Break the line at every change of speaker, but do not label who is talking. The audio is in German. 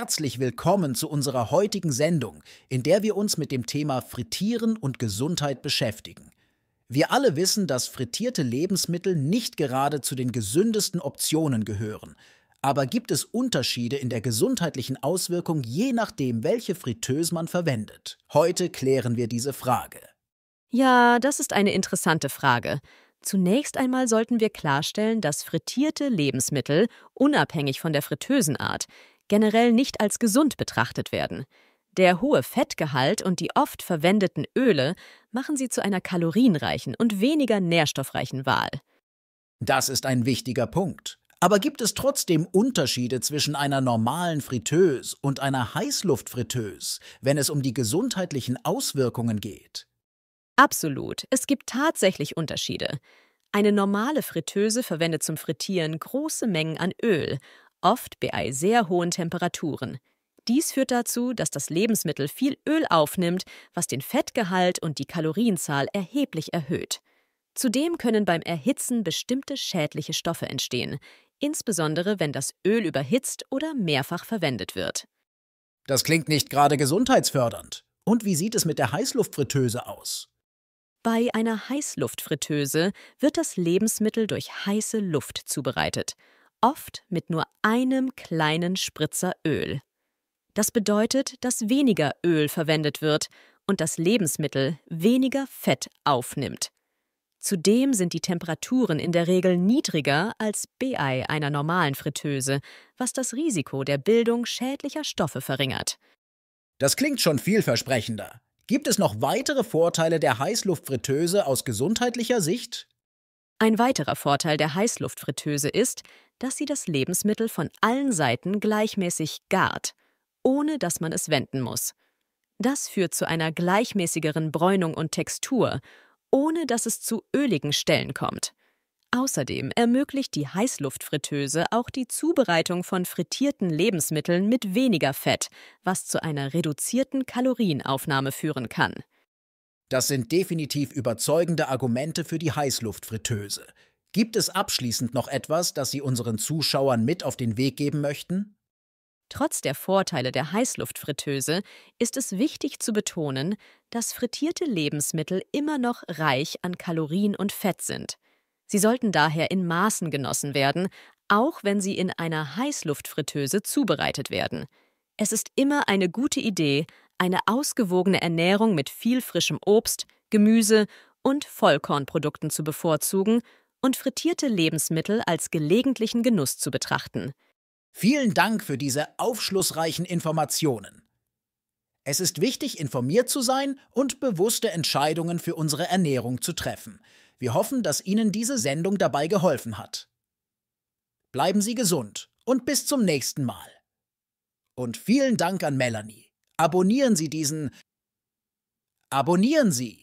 Herzlich willkommen zu unserer heutigen Sendung, in der wir uns mit dem Thema Frittieren und Gesundheit beschäftigen. Wir alle wissen, dass frittierte Lebensmittel nicht gerade zu den gesündesten Optionen gehören. Aber gibt es Unterschiede in der gesundheitlichen Auswirkung, je nachdem, welche Fritteuse man verwendet? Heute klären wir diese Frage.
Ja, das ist eine interessante Frage. Zunächst einmal sollten wir klarstellen, dass frittierte Lebensmittel, unabhängig von der Fritteusenart, generell nicht als gesund betrachtet werden. Der hohe Fettgehalt und die oft verwendeten Öle machen sie zu einer kalorienreichen und weniger nährstoffreichen Wahl.
Das ist ein wichtiger Punkt. Aber gibt es trotzdem Unterschiede zwischen einer normalen Friteuse und einer Heißluftfritteuse, wenn es um die gesundheitlichen Auswirkungen geht?
Absolut, es gibt tatsächlich Unterschiede. Eine normale Friteuse verwendet zum Frittieren große Mengen an Öl, oft bei sehr hohen Temperaturen. Dies führt dazu, dass das Lebensmittel viel Öl aufnimmt, was den Fettgehalt und die Kalorienzahl erheblich erhöht. Zudem können beim Erhitzen bestimmte schädliche Stoffe entstehen, insbesondere wenn das Öl überhitzt oder mehrfach verwendet wird.
Das klingt nicht gerade gesundheitsfördernd. Und wie sieht es mit der Heißluftfritteuse
aus? Bei einer Heißluftfritteuse wird das Lebensmittel durch heiße Luft zubereitet oft mit nur einem kleinen Spritzer Öl. Das bedeutet, dass weniger Öl verwendet wird und das Lebensmittel weniger Fett aufnimmt. Zudem sind die Temperaturen in der Regel niedriger als bei einer normalen Fritteuse, was das Risiko der Bildung schädlicher Stoffe verringert. Das klingt schon vielversprechender. Gibt es noch weitere Vorteile der Heißluftfritteuse aus gesundheitlicher Sicht? Ein weiterer Vorteil der Heißluftfritteuse ist, dass sie das Lebensmittel von allen Seiten gleichmäßig gart, ohne dass man es wenden muss. Das führt zu einer gleichmäßigeren Bräunung und Textur, ohne dass es zu öligen Stellen kommt. Außerdem ermöglicht die Heißluftfritteuse auch die Zubereitung von frittierten Lebensmitteln mit weniger Fett, was zu einer reduzierten Kalorienaufnahme führen kann. Das sind
definitiv überzeugende Argumente für die Heißluftfritteuse. Gibt es abschließend noch etwas, das Sie unseren Zuschauern mit auf den Weg geben möchten? Trotz der
Vorteile der Heißluftfritteuse ist es wichtig zu betonen, dass frittierte Lebensmittel immer noch reich an Kalorien und Fett sind. Sie sollten daher in Maßen genossen werden, auch wenn sie in einer Heißluftfritteuse zubereitet werden. Es ist immer eine gute Idee, eine ausgewogene Ernährung mit viel frischem Obst, Gemüse und Vollkornprodukten zu bevorzugen und frittierte Lebensmittel als gelegentlichen Genuss zu betrachten. Vielen Dank für diese aufschlussreichen
Informationen. Es ist wichtig, informiert zu sein und bewusste Entscheidungen für unsere Ernährung zu treffen. Wir hoffen, dass Ihnen diese Sendung dabei geholfen hat. Bleiben Sie gesund und bis zum nächsten Mal. Und vielen Dank an Melanie. Abonnieren Sie diesen. Abonnieren Sie!